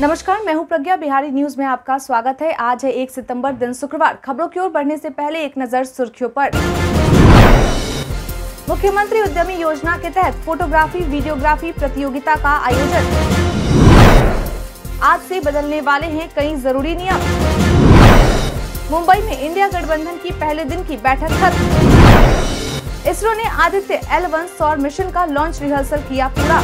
नमस्कार मैं हूं प्रज्ञा बिहारी न्यूज में आपका स्वागत है आज है एक सितंबर दिन शुक्रवार खबरों की ओर बढ़ने से पहले एक नजर सुर्खियों पर मुख्यमंत्री उद्यमी योजना के तहत फोटोग्राफी वीडियोग्राफी प्रतियोगिता का आयोजन आज से बदलने वाले हैं कई जरूरी नियम मुंबई में इंडिया गठबंधन की पहले दिन की बैठक खत्म इसरो ने आदित्य एल वन सौर मिशन का लॉन्च रिहर्सल किया पूरा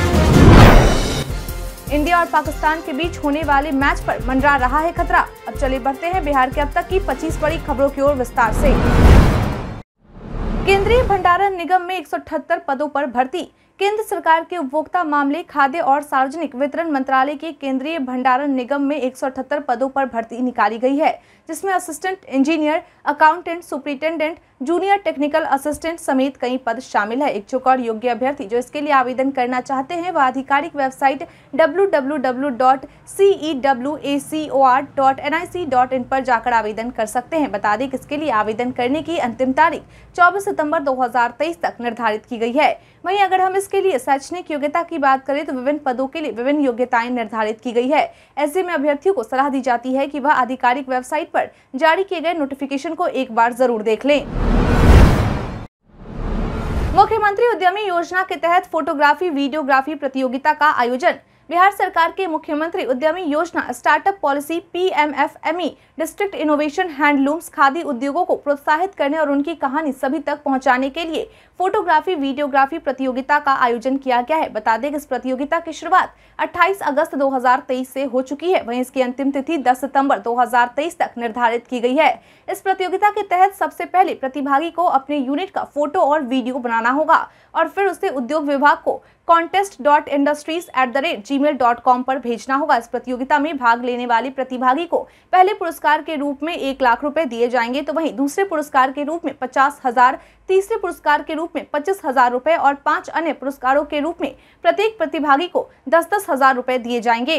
इंडिया और पाकिस्तान के बीच होने वाले मैच पर मंडरा रहा है खतरा अब चले बढ़ते हैं बिहार के अब तक की 25 बड़ी खबरों की ओर विस्तार से केंद्रीय भंडारण निगम में एक पदों पर भर्ती केंद्र सरकार के उपभोक्ता मामले खाद्य और सार्वजनिक वितरण मंत्रालय के केंद्रीय भंडारण निगम में एक पदों पर भर्ती निकाली गई है जिसमें assistant engineer accountant superintendent junior technical assistant समेत कई पद शामिल है इच्छुक और योग्य अभ्यर्थी जो इसके लिए आवेदन करना चाहते हैं वह आधिकारिक वेबसाइट डब्ल्यू पर जाकर आवेदन कर सकते हैं बता दें कि इसके लिए आवेदन करने की अंतिम तारीख चौबीस सितंबर दो तक निर्धारित की गई है वही अगर हम इस के लिए शैक्षणिक योग्यता की बात करें तो विभिन्न पदों के लिए विभिन्न योग्यताएं निर्धारित की गई है ऐसे में अभ्यर्थियों को सलाह दी जाती है कि वह आधिकारिक वेबसाइट पर जारी किए गए नोटिफिकेशन को एक बार जरूर देख लें मुख्यमंत्री उद्यमी योजना के तहत फोटोग्राफी वीडियोग्राफी प्रतियोगिता का आयोजन बिहार सरकार के मुख्यमंत्री उद्यमी योजना startup policy PMFME district innovation handlooms khadi उद्योगों को प्रोत्साहित करने और उनकी कहानी सभी तक पहुंचाने के लिए फोटोग्राफी वीडियोग्राफी प्रतियोगिता का आयोजन किया गया है बता दें कि इस प्रतियोगिता की शुरुआत 28 अगस्त 2023 से हो चुकी है वहीं इसकी अंतिम तिथि 10 सितंबर 2023 तक निर्धारित की गई है इस प्रतियोगिता के तहत सबसे पहले प्रतिभागी को अपने यूनिट का फोटो और वीडियो बनाना होगा और फिर उसे उद्योग विभाग को contest dot industries at the rate Gmail dot com पर भेजना होगा इस प्रतियोगिता में भाग लेने वाले प्रतिभागी को पहले पुरस्कार के रूप में एक लाख रुपए दिए जाएंगे तो वहीं दूसरे पुरस्कार के रूप में पचास हजार तीसरे पुरस्कार के रूप में पच्चीस हजार रुपए और पांच अन्य पुरस्कारों के रूप में प्रत्येक प्रतिभागी को दस दस हजार रुपए दिए जाएंगे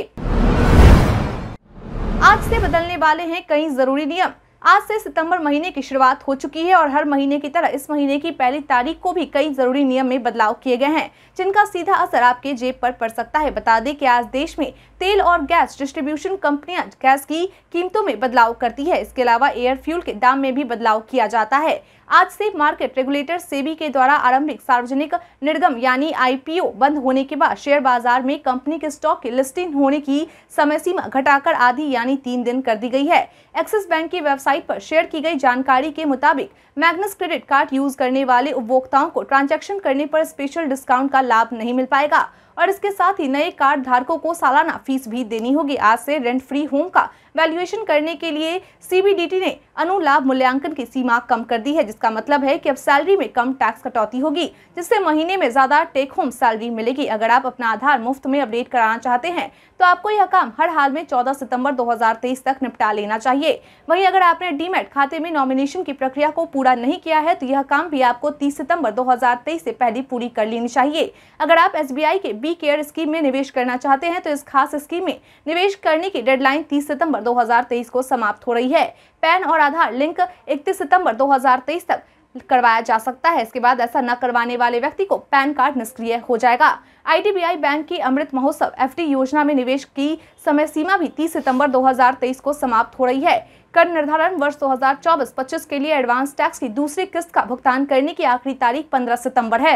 आज से बदलने वाले हैं कई जरूरी नियम आज से सितंबर महीने की शुरुआत हो चुकी है और हर महीने की तरह इस महीने की पहली तारीख को भी कई जरूरी नियम में बदलाव किए गए हैं जिनका सीधा असर आपके जेब पर पड़ सकता है बता दें कि आज देश में तेल और गैस डिस्ट्रीब्यूशन कंपनियां गैस की कीमतों में बदलाव करती है इसके अलावा एयर फ्यूल के दाम में भी बदलाव किया जाता है आज से मार्केट रेगुलेटर सेबी के द्वारा आरंभिक सार्वजनिक निर्गम यानी आईपीओ बंद होने के बाद शेयर बाजार में कंपनी के स्टॉक की लिस्टिंग होने की समय सीमा घटाकर आधी यानी तीन दिन कर दी गई है एक्सिस बैंक की वेबसाइट पर शेयर की गई जानकारी के मुताबिक मैग्नस क्रेडिट कार्ड यूज करने वाले उपभोक्ताओं को ट्रांजेक्शन करने पर स्पेशल डिस्काउंट का लाभ नहीं मिल पाएगा और इसके साथ ही नए कार्ड धारकों को सालाना फीस भी देनी होगी आज से रेंट फ्री होम का वैल्यूएशन करने के लिए सीबीडीटी ने अनुलाभ मूल्यांकन की सीमा कम कर दी है जिसका मतलब है कि अब सैलरी में कम टैक्स कटौती होगी जिससे महीने में ज़्यादा टेक होम सैलरी मिलेगी अगर आप अपना आधार मुफ्त में अपडेट कराना चाहते हैं तो आपको यह काम हर हाल में 14 सितंबर 2023 तक निपटा लेना चाहिए वहीं अगर आपने डीमेट खाते में नॉमिनेशन की प्रक्रिया को पूरा नहीं किया है तो यह काम भी आपको 30 सितंबर 2023 से पहले पूरी कर लेनी चाहिए अगर आप एस के बी केयर स्कीम में निवेश करना चाहते हैं तो इस खास स्कीम में निवेश करने की डेडलाइन तीस सितम्बर सितंबर 2023 को समाप्त हो रही है पैन और आधार लिंक 31 सितंबर 2023 तक करवाया जा सकता है इसके बाद ऐसा न करवाने वाले व्यक्ति को पैन कार्ड निष्क्रिय हो जाएगा आई बैंक की अमृत महोत्सव एफ योजना में निवेश की समय सीमा भी तीस सितम्बर दो को समाप्त हो रही है कर निर्धारण वर्ष 2024-25 के लिए एडवांस टैक्स की दूसरी किस्त का भुगतान करने की आखिरी तारीख 15 सितंबर है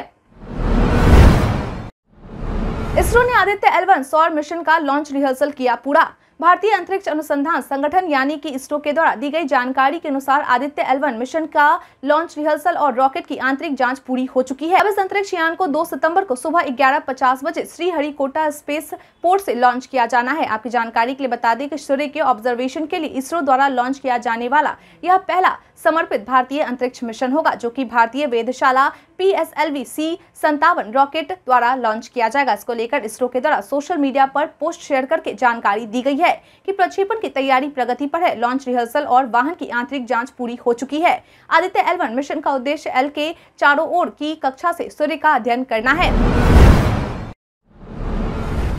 इसरो ने आदित्य एलवन सौर मिशन का लॉन्च रिहर्सल किया पूरा भारतीय अंतरिक्ष अनुसंधान संगठन यानी कि इसरो के द्वारा दी गई जानकारी के अनुसार आदित्य एलवन मिशन का लॉन्च रिहर्सल और रॉकेट की आंतरिक जांच पूरी हो चुकी है अब इस अंतरिक्ष यान को 2 सितंबर को सुबह ग्यारह पचास बजे श्रीहरिकोटा स्पेस पोर्ट से लॉन्च किया जाना है आपकी जानकारी के लिए बता दें कि सूर्य के ऑब्जर्वेशन के लिए इसरो द्वारा लॉन्च किया जाने वाला यह पहला समर्पित भारतीय अंतरिक्ष मिशन होगा जो कि भारतीय वेधशाला P S L V C संतावन रॉकेट द्वारा लॉन्च किया जाएगा इसको लेकर इसरो के द्वारा सोशल मीडिया पर पोस्ट शेयर करके जानकारी दी गई है कि प्रक्षेपण की तैयारी प्रगति पर है लॉन्च रिहर्सल और वाहन की आंतरिक जांच पूरी हो चुकी है आदित्य एलवन मिशन का उद्देश्य एल के चारों ओर की कक्षा से सूर्य का अध्ययन करना है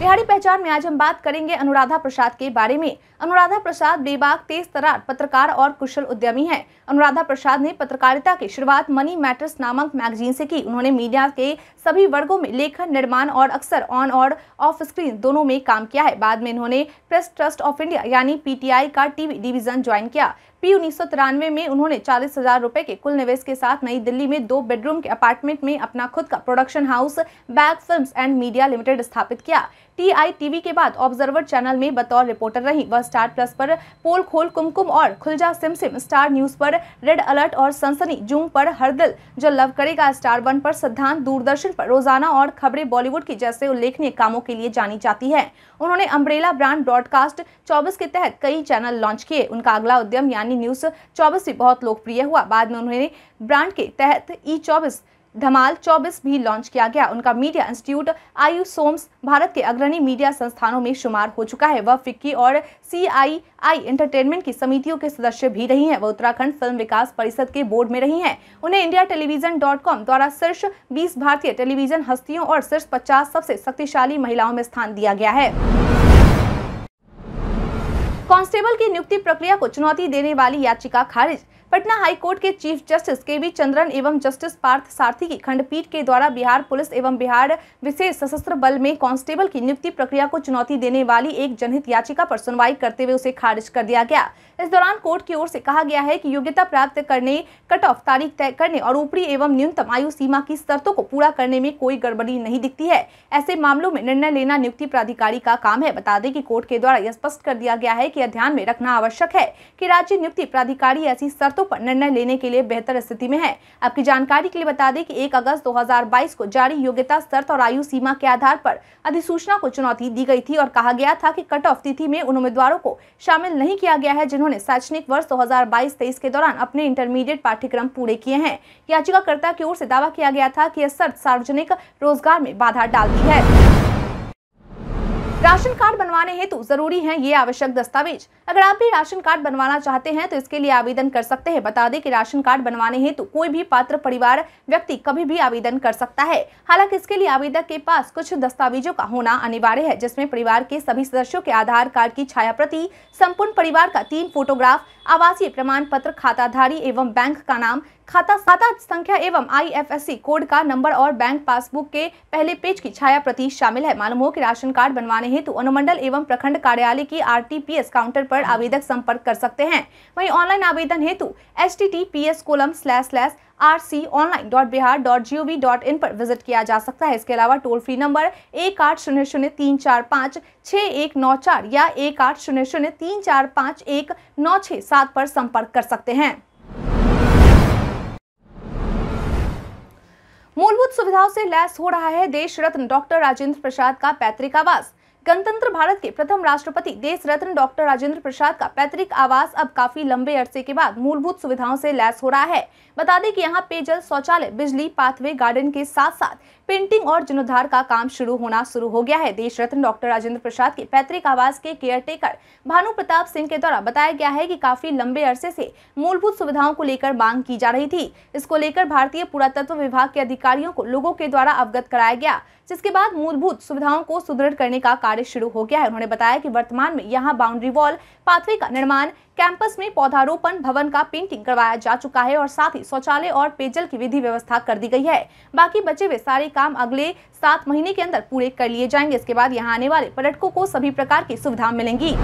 बिहारी पहचान में आज हम बात करेंगे अनुराधा प्रसाद के बारे में अनुराधा प्रसाद बेबाक तेज तरार पत्रकार और कुशल उद्यमी हैं। अनुराधा प्रसाद ने पत्रकारिता की शुरुआत मनी मैटर्स नामक मैगजीन से की उन्होंने मीडिया के सभी वर्गों में लेखन निर्माण और अक्सर ऑन और ऑफ स्क्रीन दोनों में काम किया है बाद में इन्होंने प्रेस ट्रस्ट ऑफ इंडिया यानी पी का टीवी डिविजन ज्वाइन किया पी उन्नीस में उन्होंने चालीस हजार रुपए के कुल निवेश के साथ नई दिल्ली में दो बेडरूम के अपार्टमेंट में अपना खुद का production house bag film and media limited स्थापित किया आई टीवी के बाद ऑब्जर्वर चैनल में बतौर रिपोर्टर रही वह स्टार प्लस पर पोल खोल कुमकुम और खुलजा सिमसिम स्टार न्यूज पर रेड अलर्ट और सनसनी जूम पर हर दिल जो लव करेगा स्टार वन पर सिद्धांत दूरदर्शन पर रोजाना और खबरें बॉलीवुड की जैसे उल्लेखनीय कामों के लिए जानी जाती है उन्होंने अम्ब्रेला ब्रांड ब्रॉडकास्ट चौबीस के तहत कई चैनल लॉन्च किए उनका अगला उद्यम यानी न्यूज़ चौबीस भी बहुत लोकप्रिय हुआ बाद में उन्होंने ब्रांड के तहत ई चौबीस धमाल 24 भी लॉन्च किया गया उनका मीडिया इंस्टीट्यूट आयु सोम्स भारत के अग्रणी मीडिया संस्थानों में शुमार हो चुका है वह फिक्की और सीआईआई एंटरटेनमेंट की समितियों के सदस्य भी रही हैं वह उत्तराखंड फिल्म विकास परिषद के बोर्ड में रही हैं उन्हें इंडिया टेलीविजन द्वारा शीर्ष बीस भारतीय टेलीविजन हस्तियों और शीर्ष पचास सबसे शक्तिशाली महिलाओं में स्थान दिया गया है कांस्टेबल की नियुक्ति प्रक्रिया को चुनौती देने वाली याचिका खारिज पटना हाई कोर्ट के chief justice K B Chandran एवं जस्टिस पार्थ सारथी की खंडपीठ के द्वारा बिहार पुलिस एवं बिहार विशेष सशस्त्र बल में कांस्टेबल की नियुक्ति प्रक्रिया को चुनौती देने वाली एक जनहित याचिका पर सुनवाई करते हुए उसे खारिज कर दिया गया इस दौरान कोर्ट की ओर से कहा गया है कि योग्यता प्राप्त करने कट ऑफ तारीख तय करने और ऊपरी एवं न्यूनतम आयु सीमा की शर्तों को पूरा करने में कोई गड़बड़ी नहीं दिखती है ऐसे मामलों में निर्णय लेना नियुक्ति प्राधिकारी का काम है बता दें कि कोर्ट के द्वारा यह स्पष्ट कर दिया गया है कि ध्यान में रखना आवश्यक है कि राज्य नियुक्ति प्राधिकारी ऐसी शर्त शर्तों पर निर्णय लेने के लिए बेहतर स्थिति में है आपकी जानकारी के लिए बता दें कि 1 अगस्त 2022 को जारी योग्यता शर्त और आयु सीमा के आधार पर अधिसूचना को चुनौती दी गई थी और कहा गया था कि कट ऑफ तिथि में उन उम्मीदवारों को शामिल नहीं किया गया है जिन्होंने शैक्षणिक वर्ष दो हजार के दौरान अपने इंटरमीडिएट पाठ्यक्रम पूरे किए हैं याचिकाकर्ता की ओर से दावा किया गया था कि यह शर्त सार्वजनिक रोजगार में बाधा डालती है राशन कार्ड बनवाने हेतु जरूरी है ये आवश्यक दस्तावेज अगर आप भी राशन कार्ड बनवाना चाहते हैं तो इसके लिए आवेदन कर सकते हैं बता दें कि राशन कार्ड बनवाने हेतु कोई भी पात्र परिवार व्यक्ति कभी भी आवेदन कर सकता है हालांकि इसके लिए आवेदक के पास कुछ दस्तावेजों का होना अनिवार्य है जिसमे परिवार के सभी सदस्यों के आधार कार्ड की छाया प्रति संपूर्ण परिवार का तीन फोटोग्राफ आवासीय प्रमाण पत्र खाताधारी एवं बैंक का नाम खाता खाता संख्या एवं आईएफएससी कोड का नंबर और बैंक पासबुक के पहले पेज की छाया प्रति शामिल है मालूम हो कि राशन कार्ड बनवाने हेतु अनुमंडल एवं प्रखंड कार्यालय की आरटीपीएस काउंटर पर आवेदक संपर्क कर सकते हैं वहीं ऑनलाइन आवेदन हेतु S T T P S colon slash slash R C online dot Bihar dot G O V dot in पर विजिट किया जा सकता है इसके अलावा टोल फ्री नंबर एक आठ शून्य शून्य तीन चार पाँच छः एक नौ चार या एक आठ शून्य शून्य तीन चार पाँच एक नौ छः सात पर संपर्क कर सकते हैं मूलभूत सुविधाओं से लैस हो रहा है देश रत्न डॉक्टर राजेंद्र प्रसाद का पैतृक आवास गणतंत्र भारत के प्रथम राष्ट्रपति देश रत्न डॉक्टर राजेंद्र प्रसाद का पैतृक आवास अब काफी लंबे अरसे के बाद मूलभूत सुविधाओं से लैस हो रहा है बता दें कि यहाँ पेयजल शौचालय बिजली पाथवे गार्डन के साथ साथ पेंटिंग और जीर्णोद्धार का काम शुरू होना शुरू हो गया है देश रत्न डॉक्टर राजेंद्र प्रसाद के पैतृक आवास के केयर टेकर भानु प्रताप सिंह के द्वारा बताया गया है की काफी लंबे अरसे से मूलभूत सुविधाओं को लेकर मांग की जा रही थी इसको लेकर भारतीय पुरातत्व विभाग के अधिकारियों को लोगों के द्वारा अवगत कराया गया जिसके बाद मूलभूत सुविधाओं को सुदृढ़ करने का कार्य कार्य शुरू हो गया है उन्होंने बताया कि वर्तमान में यहाँ बाउंड्री वॉल पाथवे का निर्माण कैंपस में पौधारोपण भवन का पेंटिंग करवाया जा चुका है और साथ ही शौचालय और पेयजल की विधि व्यवस्था कर दी गई है बाकी बचे हुए सारे काम अगले सात महीने के अंदर पूरे कर लिए जाएंगे इसके बाद यहाँ आने वाले पर्यटकों को सभी प्रकार की सुविधा मिलेंगी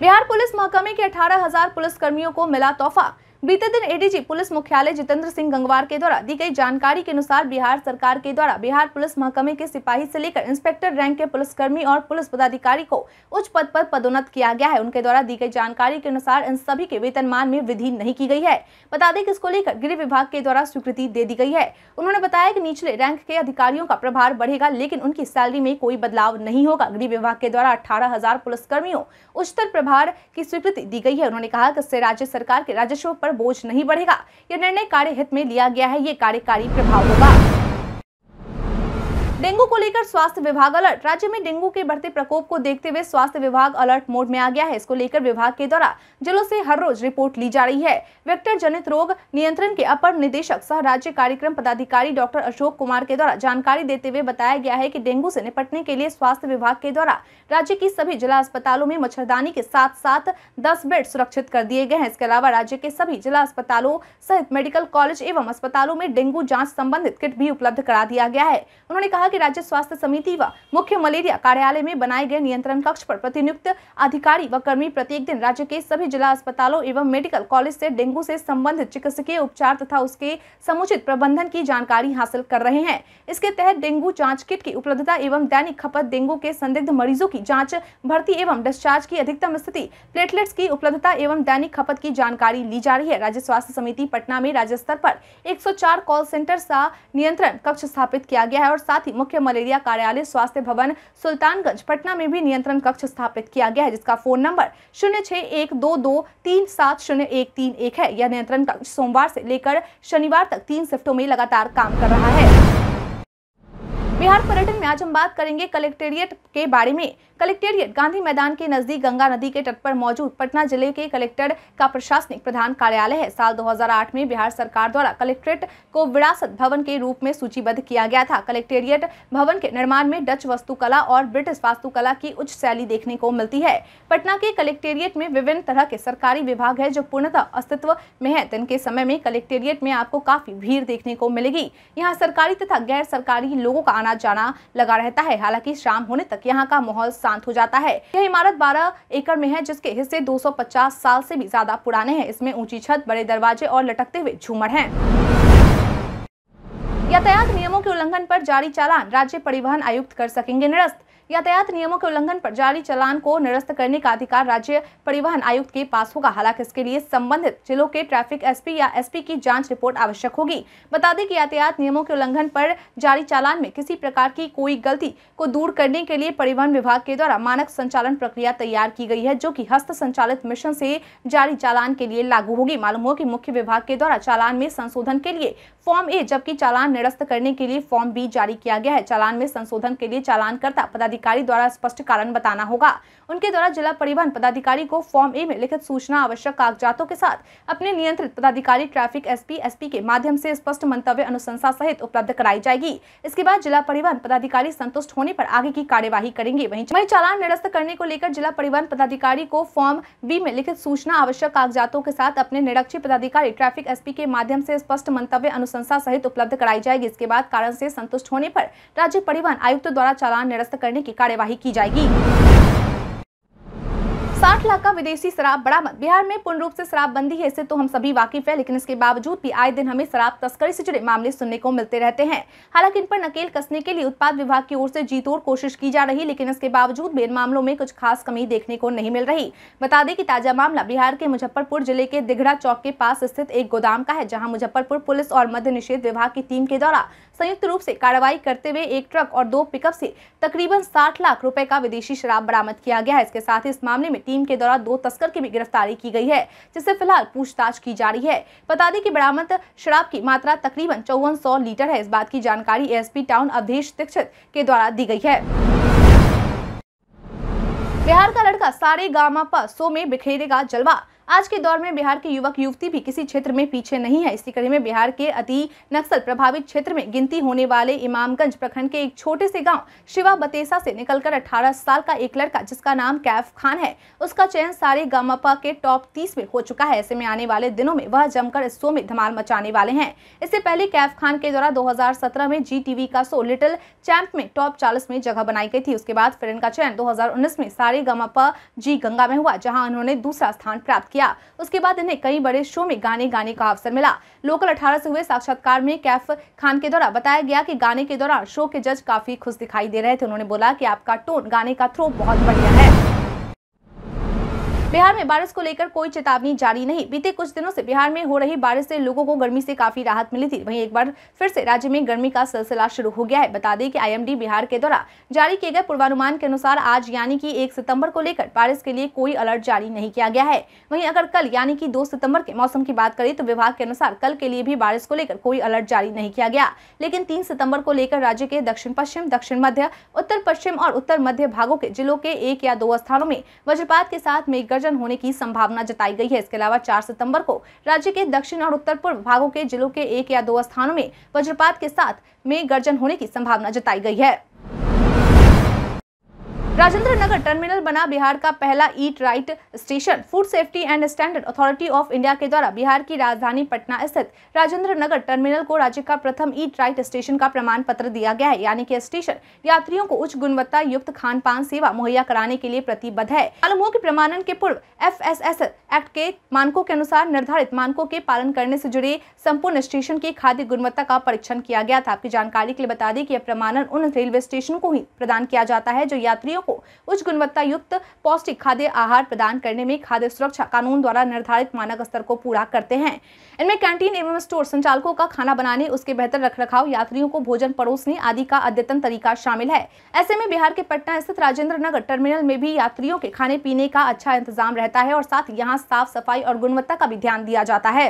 बिहार पुलिस महकमे के अठारह हजार पुलिस कर्मियों को मिला तोहफा बीते दिन एडीजी पुलिस मुख्यालय जितेंद्र सिंह गंगवार के द्वारा दी गई जानकारी के अनुसार बिहार सरकार के द्वारा बिहार पुलिस महकमे के सिपाही से लेकर इंस्पेक्टर रैंक के पुलिसकर्मी और पुलिस पदाधिकारी को उच्च पद पर पदोन्नत किया गया है उनके द्वारा दी गई जानकारी के अनुसार इन सभी के वेतनमान में वृद्धि नहीं की गई है बता दें कि इसको लेकर गृह विभाग के द्वारा स्वीकृति दे दी गई है उन्होंने बताया की निचले रैंक के अधिकारियों का प्रभार बढ़ेगा लेकिन उनकी सैलरी में कोई बदलाव नहीं होगा गृह विभाग के द्वारा अठारह हजार पुलिसकर्मियों उच्चतर प्रभार की स्वीकृति दी गई है उन्होंने कहा कि इससे राज्य सरकार के राजस्व पर पर बोझ नहीं बढ़ेगा यह निर्णय कार्य हित में लिया गया है ये कार्यकारी प्रभाव होगा डेंगू को लेकर स्वास्थ्य विभाग अलर्ट राज्य में डेंगू के बढ़ते प्रकोप को देखते हुए स्वास्थ्य विभाग अलर्ट मोड में आ गया है इसको लेकर विभाग के द्वारा जिलों से हर रोज रिपोर्ट ली जा रही है वेक्टर जनित रोग नियंत्रण के अपर निदेशक सह राज्य कार्यक्रम पदाधिकारी डॉक्टर अशोक कुमार के द्वारा जानकारी देते हुए बताया गया है की डेंगू ऐसी निपटने के लिए स्वास्थ्य विभाग के द्वारा राज्य की सभी जिला अस्पतालों में मच्छरदानी के साथ साथ दस बेड सुरक्षित कर दिए गए हैं इसके अलावा राज्य के सभी जिला अस्पतालों सहित मेडिकल कॉलेज एवं अस्पतालों में डेंगू जाँच संबंधित किट भी उपलब्ध करा दिया गया है उन्होंने कहा कि राज्य स्वास्थ्य समिति व मुख्य मलेरिया कार्यालय में बनाए गए नियंत्रण कक्ष पर प्रतिनियुक्त अधिकारी व कर्मी प्रत्येक दिन राज्य के सभी जिला अस्पतालों एवं मेडिकल कॉलेज से डेंगू से संबंधित चिकित्सकीय उपचार तथा उसके समुचित प्रबंधन की जानकारी हासिल कर रहे हैं इसके तहत डेंगू जाँच किट की उपलब्धता एवं दैनिक खपत डेंगू के संदिग्ध मरीजों की जाँच भर्ती एवं डिस्चार्ज की अधिकतम स्थिति प्लेटलेट्स की उपलब्धता एवं दैनिक खपत की जानकारी ली जा रही है राज्य स्वास्थ्य समिति पटना में राज्य स्तर पर 104 कॉल सेंटर सा नियंत्रण कक्ष स्थापित किया गया है और साथ ही मुख्य मलेरिया कार्यालय स्वास्थ्य भवन सुल्तानगंज पटना में भी नियंत्रण कक्ष स्थापित किया गया है जिसका फोन नंबर शून्य छह एक दो दो तीन सात शून्य एक तीन एक है यह नियंत्रण कक्ष सोमवार से लेकर शनिवार तक तीन शिफ्टों में लगातार काम कर रहा है बिहार पर्यटन में आज हम बात करेंगे कलेक्टेरिएट के बारे में कलेक्टेरिएट गांधी मैदान के नजदीक गंगा नदी के तट पर मौजूद पटना जिले के कलेक्टर का प्रशासनिक प्रधान कार्यालय है साल 2008 में बिहार सरकार द्वारा कलेक्ट्रेट को विरासत भवन के रूप में सूचीबद्ध किया गया था कलेक्टेरिएट भवन के निर्माण में डच वास्तुकला और ब्रिटिश वास्तुकला की उच्च शैली देखने को मिलती है पटना के कलेक्टेरिएट में विभिन्न तरह के सरकारी विभाग है जो पूर्णतः अस्तित्व में है दिन के समय में कलेक्टेरिएट में आपको काफी भीड़ देखने को मिलेगी यहाँ सरकारी तथा गैर सरकारी लोगों का आना जाना लगा रहता है हालांकि शाम होने तक यहाँ का माहौल शांत हो जाता है यह इमारत 12 एकड़ में है जिसके हिस्से 250 साल से भी ज्यादा पुराने हैं इसमें ऊंची छत बड़े दरवाजे और लटकते हुए झूमर हैं यातायात नियमों के उल्लंघन पर जारी चालान राज्य परिवहन आयुक्त कर सकेंगे निरस्त यातायात नियमों के उल्लंघन पर जारी चालान को निरस्त करने का अधिकार राज्य परिवहन आयुक्त के पास होगा हालांकि इसके लिए संबंधित जिलों के ट्रैफिक एसपी या एसपी की जांच रिपोर्ट आवश्यक होगी बता दें कि यातायात नियमों के उल्लंघन पर जारी चालान में किसी प्रकार की कोई गलती को दूर करने के लिए परिवहन विभाग के द्वारा मानक संचालन प्रक्रिया तैयार की गई है जो की हस्त संचालित मिशन से जारी चालान के लिए लागू होगी मालूम हो की मुख्य विभाग के द्वारा चालान में संशोधन के लिए फॉर्म ए जबकि चालान निरस्त करने के लिए फॉर्म बी जारी किया गया है चालान में संशोधन के लिए चालानकर्ता पदाधिकारी अधिकारी द्वारा स्पष्ट कारण बताना होगा उनके द्वारा जिला परिवहन पदाधिकारी को फॉर्म ए में लिखित सूचना आवश्यक कागजातों के साथ अपने नियंत्रित पदाधिकारी ट्रैफिक एसपी एसपी के माध्यम से स्पष्ट मंतव्य अनुशंसा सहित उपलब्ध कराई जाएगी इसके बाद जिला परिवहन पदाधिकारी संतुष्ट होने पर आगे की कार्यवाही करेंगे वही वही चालान निरस्त करने को लेकर जिला परिवहन पदाधिकारी को फॉर्म बी में लिखित सूचना आवश्यक कागजातों के साथ अपने निरक्षी पदाधिकारी ट्रैफिक एस के माध्यम ऐसी स्पष्ट मंतव्य अनुशंसा सहित उपलब्ध कराई जाएगी इसके बाद कारण से संतुष्ट होने पर राज्य परिवहन आयुक्त द्वारा चालान निरस्त करने की की कार्यवाही की जाएगी साठ लाख का विदेशी शराब बरामद बिहार में पूर्ण रूप से बंदी है इससे तो हम सभी वाकिफ है लेकिन इसके बावजूद भी आए दिन हमें शराब तस्करी से जुड़े मामले सुनने को मिलते रहते हैं हालांकि इन पर नकेल कसने के लिए उत्पाद विभाग की ओर से जीतोड़ कोशिश की जा रही लेकिन इसके बावजूद भी इन मामलों में कुछ खास कमी देखने को नहीं मिल रही बता दें की ताजा मामला बिहार के मुजफ्फरपुर जिले के दिघड़ा चौक के पास स्थित एक गोदाम का है जहाँ मुजफ्फरपुर पुलिस और मध्य निषेध विभाग की टीम के द्वारा संयुक्त रूप से कार्रवाई करते हुए एक ट्रक और दो पिकअप से तकरीबन साठ लाख रुपए का विदेशी शराब बरामद किया गया है इसके साथ ही इस मामले में टीम के द्वारा दो तस्कर की भी गिरफ्तारी की गई है जिससे फिलहाल पूछताछ की जा रही है बता दें कि बरामद शराब की मात्रा तकरीबन चौवन लीटर है इस बात की जानकारी एस टाउन अवधेश दीक्षित के द्वारा दी गई है बिहार का लड़का सारे गामा पा सो में बिखेरेगा जलवा आज के दौर में बिहार के युवक युवती भी किसी क्षेत्र में पीछे नहीं है इसी कड़ी में बिहार के अति नक्सल प्रभावित क्षेत्र में गिनती होने वाले इमामगंज प्रखंड के एक छोटे से गाँव शिवा बतेसा से निकलकर अठारह साल का एक लड़का जिसका नाम कैफ खान है उसका चयन सारे गामपा के टॉप तीस में हो चुका है ऐसे में आने वाले दिनों में वह जमकर इस शो में धमाल मचाने वाले हैं इससे पहले कैफ खान के द्वारा 2017 में जी टीवी का शो लिटिल चैंप में टॉप 40 में जगह बनाई गई थी उसके बाद फिर इनका चयन 2019 में सारे गमापा जी गंगा में हुआ जहां उन्होंने दूसरा स्थान प्राप्त किया किया उसके बाद इन्हें कई बड़े शो में गाने गाने का अवसर मिला लोकल अठारह से हुए साक्षात्कार में कैफ खान के द्वारा बताया गया कि गाने के दौरान शो के जज काफी खुश दिखाई दे रहे थे उन्होंने बोला कि आपका टोन गाने का थ्रो बहुत बढ़िया है बिहार में बारिश को लेकर कोई चेतावनी जारी नहीं बीते कुछ दिनों से बिहार में हो रही बारिश से लोगों को गर्मी से काफी राहत मिली थी वहीं एक बार फिर से राज्य में गर्मी का सिलसिला शुरू हो गया है बता दें कि आईएमडी बिहार के द्वारा जारी किए गए पूर्वानुमान के अनुसार आज यानी कि एक सितम्बर को लेकर बारिश के लिए कोई अलर्ट जारी नहीं किया गया है वही अगर कल यानी की दो सितम्बर के मौसम की बात करें तो विभाग के अनुसार कल के लिए भी बारिश को लेकर कोई अलर्ट जारी नहीं किया गया लेकिन तीन सितम्बर को लेकर राज्य के दक्षिण पश्चिम दक्षिण मध्य उत्तर पश्चिम और उत्तर मध्य भागों के जिलों के एक या दो स्थानों में वज्रपात के साथ मेघ गर्जन होने की संभावना जताई गई है इसके अलावा चार सितम्बर को राज्य के दक्षिण और उत्तर पूर्व भागों के जिलों के एक या दो स्थानों में वज्रपात के साथ में गर्जन होने की संभावना जताई गई है राजेंद्र नगर टर्मिनल बना बिहार का पहला eat right station food safety and standard authority of India के द्वारा बिहार की राजधानी पटना स्थित राजेंद्र नगर टर्मिनल को राज्य का प्रथम ईट राइट स्टेशन का प्रमाण पत्र दिया गया है यानी कि स्टेशन यात्रियों को उच्च गुणवत्ता युक्त खान पान सेवा मुहैया कराने के लिए प्रतिबद्ध है मालूम हो की प्रमाणन के पूर्व एफ एक्ट के मानकों के अनुसार निर्धारित मानकों के पालन करने से जुड़े संपूर्ण स्टेशन की खाद्य गुणवत्ता का परीक्षण किया गया था आपकी जानकारी के लिए बता दें कि यह प्रमाणन उन रेलवे स्टेशन को ही प्रदान किया जाता है जो यात्रियों को उच्च गुणवत्ता युक्त पौष्टिक खाद्य आहार प्रदान करने में खाद्य सुरक्षा कानून द्वारा निर्धारित मानक स्तर को पूरा करते हैं इनमें कैंटीन एवं स्टोर संचालकों का खाना बनाने उसके बेहतर रखरखाव यात्रियों को भोजन परोसने आदि का अद्यतन तरीका शामिल है ऐसे में बिहार के पटना स्थित राजेंद्र नगर टर्मिनल में भी यात्रियों के खाने पीने का अच्छा इंतजाम रहता है और साथ ही यहाँ साफ सफाई और गुणवत्ता का भी ध्यान दिया जाता है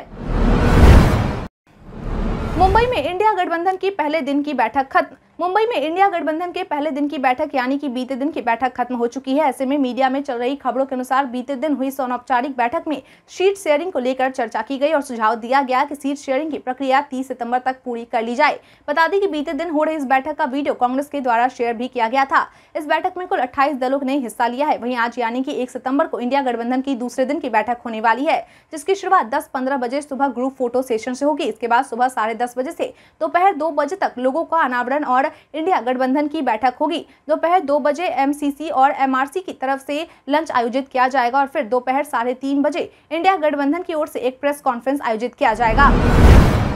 मुंबई में इंडिया गठबंधन की पहले दिन की बैठक खत्म मुंबई में इंडिया गठबंधन के पहले दिन की बैठक यानी कि बीते दिन की बैठक खत्म हो चुकी है ऐसे में मीडिया में चल रही खबरों के अनुसार बीते दिन हुई अनौपचारिक बैठक में सीट शेयरिंग को लेकर चर्चा की गई और सुझाव दिया गया कि सीट शेयरिंग की प्रक्रिया 30 सितंबर तक पूरी कर ली जाए बता दें कि बीते दिन हो रही इस बैठक का वीडियो कांग्रेस के द्वारा शेयर भी किया गया था इस बैठक में कुल अट्ठाईस दलों ने हिस्सा लिया है वही आज यानी कि एक सितम्बर को इंडिया गठबंधन की दूसरे दिन की बैठक होने वाली है जिसकी शुरुआत दस पंद्रह बजे सुबह ग्रुप फोटो सेशन से होगी इसके बाद सुबह साढ़े बजे से दोपहर दो बजे तक लोगों का अनावरण और इंडिया गठबंधन की बैठक होगी दोपहर दो बजे एमसीसी और एमआरसी की तरफ से लंच आयोजित किया जाएगा और फिर दोपहर साढ़े तीन बजे इंडिया गठबंधन की ओर से एक प्रेस कॉन्फ्रेंस आयोजित किया जाएगा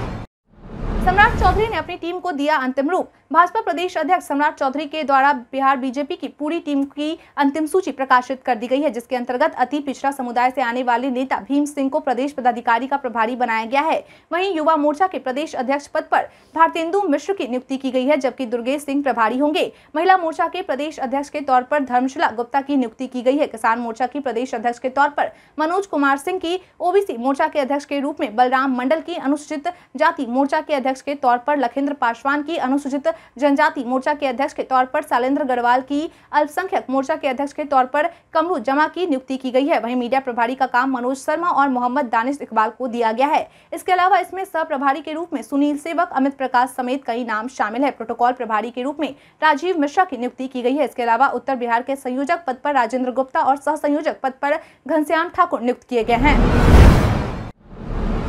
सम्राट चौधरी ने अपनी टीम को दिया अंतिम रूप भाजपा प्रदेश अध्यक्ष सम्राट चौधरी के द्वारा बिहार बीजेपी की पूरी टीम की अंतिम सूची प्रकाशित कर दी गई है जिसके अंतर्गत अति पिछड़ा समुदाय से आने वाले नेता भीम सिंह को प्रदेश पदाधिकारी का प्रभारी बनाया गया है वहीं युवा मोर्चा के प्रदेश अध्यक्ष पद पर भारतेंदु मिश्र की नियुक्ति की गई है जबकि दुर्गेश सिंह प्रभारी होंगे महिला मोर्चा के प्रदेश अध्यक्ष के तौर पर धर्मशिला गुप्ता की नियुक्ति की गई है किसान मोर्चा की प्रदेश अध्यक्ष के तौर पर मनोज कुमार सिंह की ओबीसी मोर्चा के अध्यक्ष के रूप में बलराम मंडल की अनुसूचित जाति मोर्चा के अध्यक्ष अध्यक्ष के तौर पर लखेंद्र पासवान की अनुसूचित जनजाति मोर्चा के अध्यक्ष के तौर पर शैलेंद्र गढ़वाल की अल्पसंख्यक मोर्चा के अध्यक्ष के तौर पर कमरू जमा की नियुक्ति की गई है वहीं मीडिया प्रभारी का काम मनोज शर्मा और मोहम्मद दानिश इकबाल को दिया गया है इसके अलावा इसमें सह प्रभारी के रूप में सुनील सेवक अमित प्रकाश समेत कई नाम शामिल है प्रोटोकॉल प्रभारी के रूप में राजीव मिश्रा की नियुक्ति की गई है इसके अलावा उत्तर बिहार के संयोजक पद पर राजेंद्र गुप्ता और सह संयोजक पद पर घनश्याम ठाकुर नियुक्त किए गए हैं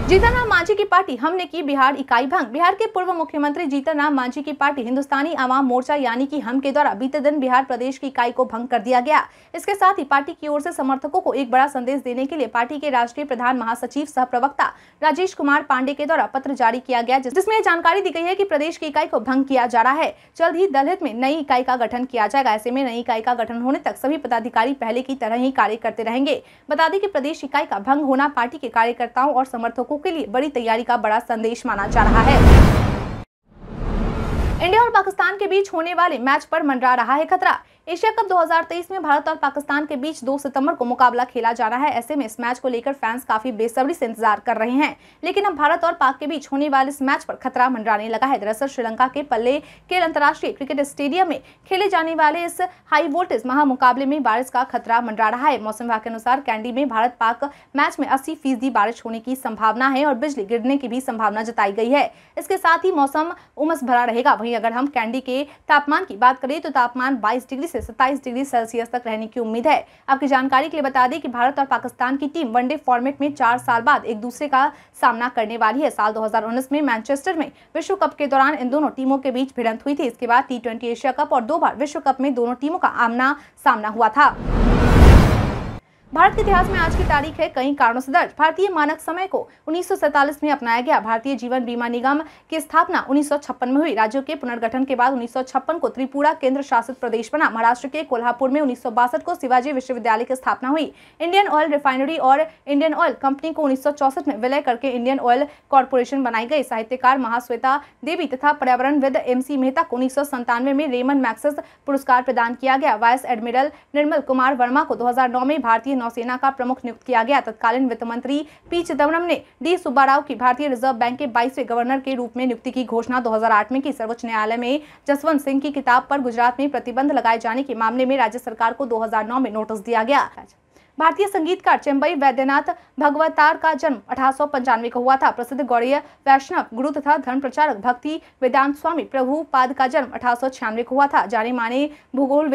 जीतन राम मांझी की पार्टी हमने की बिहार इकाई भंग बिहार के पूर्व मुख्यमंत्री जीतन राम मांझी की पार्टी हिंदुस्तानी आवाम मोर्चा यानी कि हम के द्वारा बीते दिन बिहार प्रदेश की इकाई को भंग कर दिया गया इसके साथ ही पार्टी की ओर से समर्थकों को एक बड़ा संदेश देने के लिए पार्टी के राष्ट्रीय प्रधान महासचिव सह प्रवक्ता राजेश कुमार पांडे के द्वारा पत्र जारी किया गया जिसमे जानकारी दी गई है की प्रदेश की इकाई को भंग किया जा रहा है जल्द ही दलित में नई इकाई का गठन किया जाएगा ऐसे में नई इकाई का गठन होने तक सभी पदाधिकारी पहले की तरह ही कार्य करते रहेंगे बता दें की प्रदेश इकाई का भंग होना पार्टी के कार्यकर्ताओं और समर्थकों लोगों के लिए बड़ी तैयारी का बड़ा संदेश माना जा रहा है इंडिया और पाकिस्तान के बीच होने वाले मैच पर मंडरा रहा है खतरा एशिया कप 2023 में भारत और पाकिस्तान के बीच 2 सितंबर को मुकाबला खेला जाना है ऐसे में इस मैच को लेकर फैंस काफी बेसब्री से इंतजार कर रहे हैं लेकिन अब भारत और पाक के बीच होने वाले इस मैच पर खतरा मंडराने लगा है दरअसल श्रीलंका के पल्ले के अंतर्राष्ट्रीय क्रिकेट स्टेडियम में खेले जाने वाले इस हाई वोल्टेज महा मुकाबले में बारिश का खतरा मंडरा रहा है मौसम विभाग के अनुसार कैंडी में भारत पाक मैच में अस्सी फीसदी बारिश होने की संभावना है और बिजली गिरने की भी संभावना जताई गई है इसके साथ ही मौसम उमस भरा रहेगा वही अगर हम कैंडी के तापमान की बात करें तो तापमान बाईस डिग्री से 27 डिग्री सेल्सियस तक रहने की उम्मीद है आपकी जानकारी के लिए बता दें कि भारत और पाकिस्तान की टीम वनडे फॉर्मेट में चार साल बाद एक दूसरे का सामना करने वाली है साल दो में मैनचेस्टर में विश्व कप के दौरान इन दोनों टीमों के बीच भिड़ंत हुई थी इसके बाद टी एशिया कप और दो बार विश्व कप में दोनों टीमों का आमना सामना हुआ था भारत के इतिहास में आज की तारीख है कई कारणों से दर्ज भारतीय मानक समय को उन्नीस में अपनाया गया भारतीय जीवन बीमा निगम की स्थापना उन्नीस में हुई राज्यों के पुनर्गठन के बाद उन्नीस को त्रिपुरा केंद्र शासित प्रदेश बना महाराष्ट्र के कोल्हापुर में उन्नीस को शिवाजी विश्वविद्यालय की स्थापना हुई इंडियन ऑयल रिफाइनरी और इंडियन ऑयल कंपनी को उन्नीस में विलय करके इंडियन ऑयल कॉरपोरेशन बनाई गई साहित्यकार महाश्वेता देवी तथा पर्यावरणविद एम सी मेहता को उन्नीस में रेमन मैक्सिस पुरस्कार प्रदान किया गया वाइस एडमिरल निर्मल कुमार वर्मा को दो में भारतीय नौसेना का प्रमुख नियुक्त किया गया तत्कालीन वित्त मंत्री पी चिदम्बरम ने डी सुब्बाराव की भारतीय रिजर्व बैंक के बाईसवें गवर्नर के रूप में नियुक्ति की घोषणा दो में की सर्वोच्च न्यायालय में जसवंत सिंह की किताब पर गुजरात में प्रतिबंध लगाए जाने के मामले में राज्य सरकार को दो में नोटिस दिया गया भारतीय संगीतकार चेम्बई वैद्यनाथ भगवतार का जन्म अठारह को हुआ था प्रसिद्ध गौड़ीय वैष्णव गुरु तथा धर्म प्रचारक भक्ति वेदांत स्वामी प्रभु पाद का जन्म अठारह को हुआ था जाने माने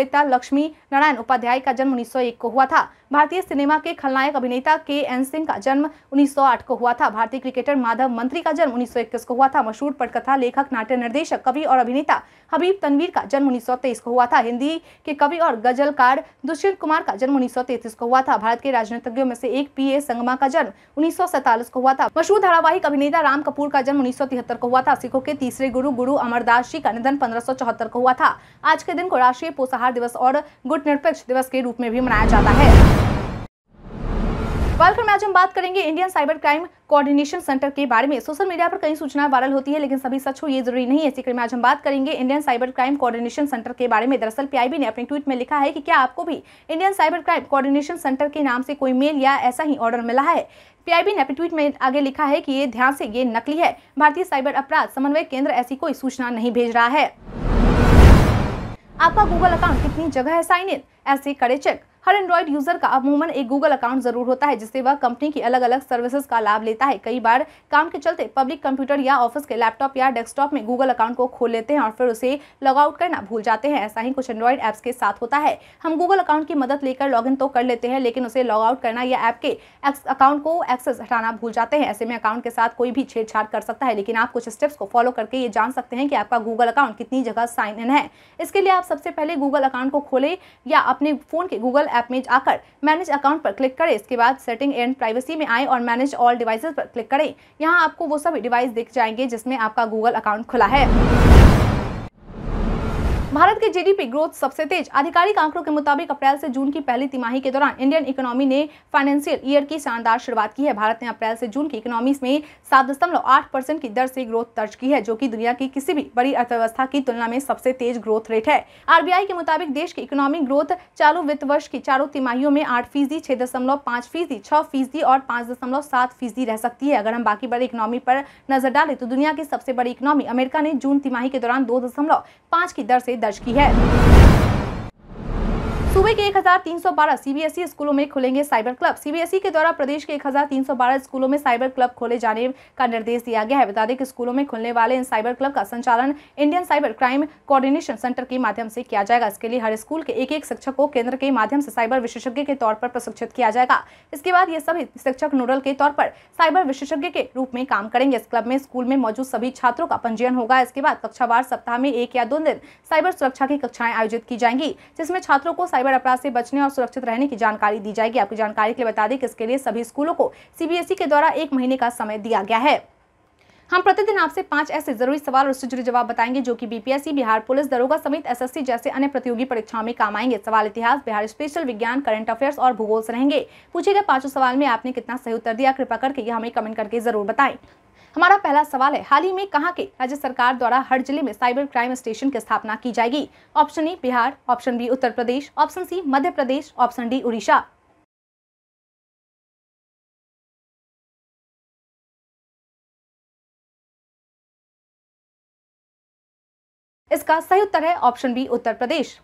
वेता लक्ष्मी नारायण उपाध्याय का जन्म 1901 को हुआ था भारतीय सिनेमा के खलनायक अभिनेता के एन सिंह का जन्म 1908 को हुआ था भारतीय क्रिकेटर माधव मंत्री का जन्म 1921 को हुआ था मशहूर पटकथा लेखक नाट्य निर्देशक कवि और अभिनेता हबीब तनवीर का जन्म 1923 को हुआ था हिंदी के कवि और गजलकार दुष्यंत कुमार का जन्म 1933 को हुआ था था भारत के राजनीतिज्ञों में से एक पी ए संगमा का जन्म उन्नीस को हुआ था मशहूर धारावाहिक अभिनेता राम कपूर का जन्म उन्नीस को हुआ था सिखों के तीसरे गुरु गुरु अमरदास जी का निधन पंद्रह को हुआ था आज के दिन को राष्ट्रीय पोषाहार दिवस और गुट निरपेक्ष दिवस के रूप में भी मनाया जाता है वेलकम आज हम बात करेंगे Indian cyber crime coordination centre के बारे में सोशल मीडिया पर कई सूचना वायरल होती है लेकिन सभी सच हो ये जरूरी नहीं है इसी क्रम में आज हम बात करेंगे Indian cyber crime coordination centre के बारे में दरअसल पीआईबी ने अपने ट्वीट में लिखा है कि क्या आपको भी Indian cyber crime coordination centre के नाम से कोई मेल या ऐसा ही ऑर्डर मिला है पीआईबी ने अपने ट्वीट में आगे लिखा है की ये ध्यान से ये नकली है भारतीय साइबर अपराध समन्वय केंद्र ऐसी कोई सूचना नहीं भेज रहा है आपका गूगल अकाउंट कितनी जगह है साइन इन ऐसे करे चेक हर एंड्रॉइड यूजर का अमूमन एक गूगल अकाउंट जरूर होता है जिससे वह कंपनी की अलग अलग सर्विसेज का लाभ लेता है कई बार काम के चलते पब्लिक कंप्यूटर या ऑफिस के लैपटॉप या डेस्कटॉप में गूगल अकाउंट को खोल लेते हैं और फिर उसे लॉग आउट करना भूल जाते हैं ऐसा ही कुछ एंड्रॉइड ऐप्स के साथ होता है हम गूगल अकाउंट की मदद लेकर लॉग तो कर लेते हैं लेकिन उसे लॉग आउट करना या ऐप के अकाउंट को एक्सेस हटाना भूल जाते हैं ऐसे में अकाउंट के साथ कोई भी छेड़छाड़ कर सकता है लेकिन आप कुछ स्टेप्स को फॉलो करके ये जान सकते हैं कि आपका गूगल अकाउंट कितनी जगह साइन इन है इसके लिए आप सबसे पहले गूगल अकाउंट को खोले या अपने फोन के गूगल ऐप में आकर मैनेज अकाउंट पर क्लिक करें इसके बाद सेटिंग एंड प्राइवेसी में आए और मैनेज ऑल डिवाइसेज पर क्लिक करें यहाँ आपको वो सभी डिवाइस दिख जाएंगे जिसमें आपका गूगल अकाउंट खुला है भारत की जीडीपी ग्रोथ सबसे तेज आधिकारिक आंकड़ों के मुताबिक अप्रैल से जून की पहली तिमाही के दौरान इंडियन इकोनॉमी ने फाइनेंशियल ईयर की शानदार शुरुआत की है भारत ने अप्रैल से जून की इकोनॉमी में सात दशमलव आठ परसेंट की दर से ग्रोथ दर्ज की है जो कि दुनिया की किसी भी बड़ी अर्थव्यवस्था की तुलना में सबसे तेज ग्रोथ रेट है आरबीआई के मुताबिक देश की इकोनॉमिक ग्रोथ चालू वित्त वर्ष की चारों तिमाहियों में आठ फीसदी छह दशमलव पाँच फीसदी छह फीसदी और पांच दशमलव सात फीसदी रह सकती है अगर हम बाकी बड़ी इकोनॉमी पर नजर डालें तो दुनिया की सबसे बड़ी इकोनॉमी अमेरिका ने जून तिमाही के दौरान दो दशमलव पांच की दर से दर्ज की है सूबे के 1312 सीबीएसई e स्कूलों में खुलेंगे साइबर क्लब सीबीएसई e के द्वारा प्रदेश के 1312 स्कूलों में साइबर क्लब खोले जाने का निर्देश दिया गया है बता दें कि स्कूलों में खुलने वाले इन साइबर क्लब का संचालन Indian cyber crime coordination centre के माध्यम से किया जाएगा इसके लिए हर स्कूल के एक एक शिक्षक को केंद्र के माध्यम से साइबर विशेषज्ञ के तौर पर प्रशिक्षित किया जाएगा इसके बाद ये सभी शिक्षक नोडल के तौर पर साइबर विशेषज्ञ के रूप में काम करेंगे इस क्लब में स्कूल में मौजूद सभी छात्रों का पंजीयन होगा इसके बाद कक्षावार सप्ताह में एक या दो दिन साइबर सुरक्षा की कक्षाएं आयोजित की जाएंगी जिसमें छात्रों को साइबर अपराध से बचने और सुरक्षित रहने की जानकारी दी जाएगी आपकी जानकारी के लिए बता दें कि इसके लिए सभी स्कूलों को सीबीएसई के द्वारा एक महीने का समय दिया गया है हम प्रतिदिन आपसे पांच ऐसे जरूरी सवाल और उससे जुड़े जवाब बताएंगे जो कि बीपीएससी बिहार पुलिस दरोगा समेत एसएससी जैसे अन्य प्रतियोगी परीक्षाओं में काम आएंगे सवाल इतिहास बिहार स्पेशल विज्ञान करंट अफेयर्स और भूगोल से रहेंगे पूछे गए पांचों सवाल में आपने कितना सही उत्तर दिया कृपा करके यह हमें कमेंट करके जरूर बताएं हमारा पहला सवाल है हाल ही में कहा के राज्य सरकार द्वारा हर जिले में साइबर क्राइम स्टेशन की स्थापना की जाएगी option A Bihar option B Uttar Pradesh option C Madhya Pradesh option D Orissa इसका सही उत्तर है ऑप्शन बी उत्तर प्रदेश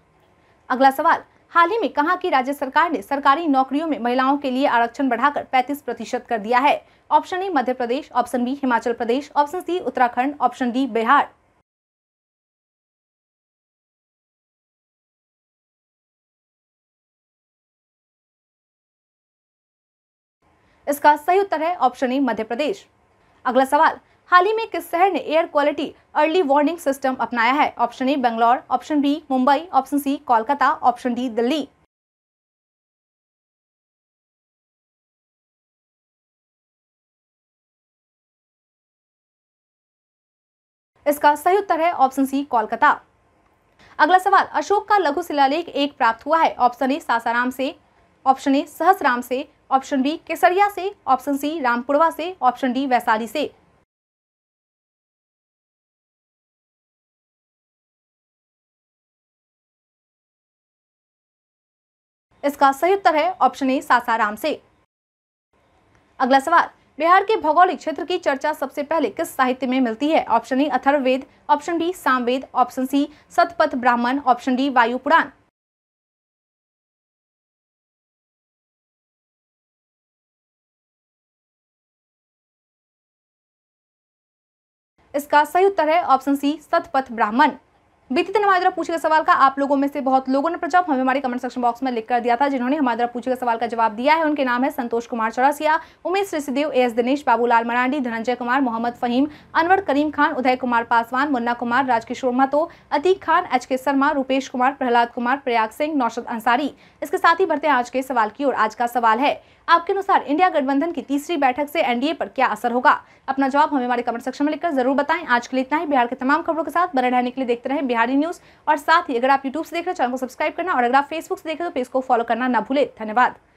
अगला सवाल हाल ही में कहा कि राज्य सरकार ने सरकारी नौकरियों में महिलाओं के लिए आरक्षण बढ़ाकर 35 प्रतिशत कर दिया है option A Madhya Pradesh option B Himachal Pradesh option C Uttarakhand option D Bihar इसका सही उत्तर है ऑप्शन ए मध्य प्रदेश अगला सवाल हाल ही में किस शहर ने air quality early warning system अपनाया है option A Bangalore option B Mumbai option C Kolkata option D Delhi इसका सही उत्तर है ऑप्शन सी कोलकाता अगला सवाल अशोक का लघु शिलालेख एक प्राप्त हुआ है ऑप्शन ए सासाराम से ऑप्शन ए सहसराम से ऑप्शन बी केसरिया से ऑप्शन सी रामपुरवा से ऑप्शन डी वैशाली से इसका सही उत्तर है ऑप्शन ए सासाराम से अगला सवाल बिहार के भौगोलिक क्षेत्र की चर्चा सबसे पहले किस साहित्य में मिलती है option A Atharvaveda option B Samaveda option C Shatapatha Brahmana option D वायु पुराण इसका सही उत्तर है ऑप्शन सी सतपथ ब्राह्मण बीती दिन हमारे द्वारा पूछे गए सवाल का आप लोगों में से बहुत लोगों ने प्रचार हमें हमारे कमेंट सेक्शन बॉक्स में लिख कर दिया था जिन्होंने हमारे द्वारा पूछे गए सवाल का जवाब दिया है उनके नाम है Santosh Kumar Chaurasia Umesh Rishidev S Dinesh Babulal Marandi Dhananjay Kumar Mohammad Fahim Anwar Karim Khan Uday Kumar Paswan Munna Kumar Rajkishore Mahto Atiq Khan H K Sharma Rupesh Kumar Prahlad Kumar Prayag Singh नौशद Ansari इसके साथ ही बढ़ते आज के सवाल की और आज का सवाल है आपके अनुसार इंडिया गठबंधन की तीसरी बैठक से एनडीए पर क्या असर होगा अपना जवाब हमें हमारे कमेंट सेक्शन में लिखकर जरूर बताएं आज के लिए इतना ही बिहार के तमाम खबरों के साथ बने रहने के लिए देखते रहे बिहारी न्यूज और साथ ही अगर आप यूट्यूब से देख रहे हैं चैनल को सब्सक्राइब करना और अगर आप फेसबुक से देख रहे हो तो पेज को फॉलो करना ना भूले धन्यवाद